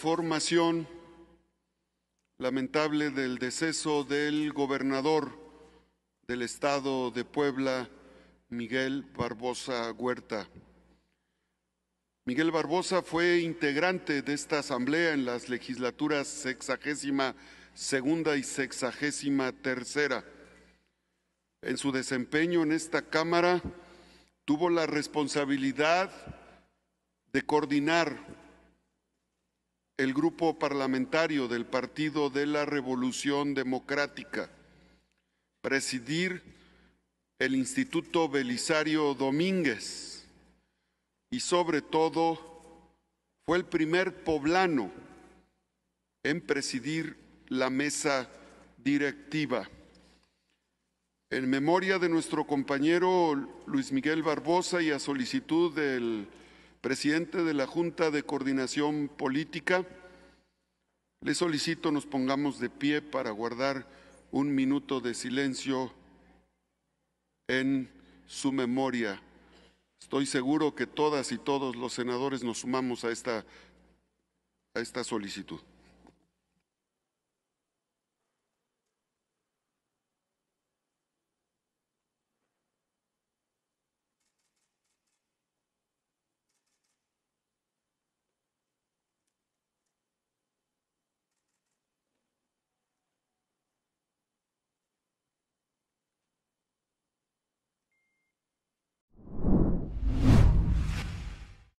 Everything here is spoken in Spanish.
formación lamentable del deceso del gobernador del estado de Puebla, Miguel Barbosa Huerta. Miguel Barbosa fue integrante de esta asamblea en las legislaturas sexagésima segunda y sexagésima tercera. En su desempeño en esta Cámara tuvo la responsabilidad de coordinar el grupo parlamentario del Partido de la Revolución Democrática, presidir el Instituto Belisario Domínguez y sobre todo fue el primer poblano en presidir la mesa directiva. En memoria de nuestro compañero Luis Miguel Barbosa y a solicitud del presidente de la Junta de Coordinación Política, le solicito nos pongamos de pie para guardar un minuto de silencio en su memoria. Estoy seguro que todas y todos los senadores nos sumamos a esta, a esta solicitud.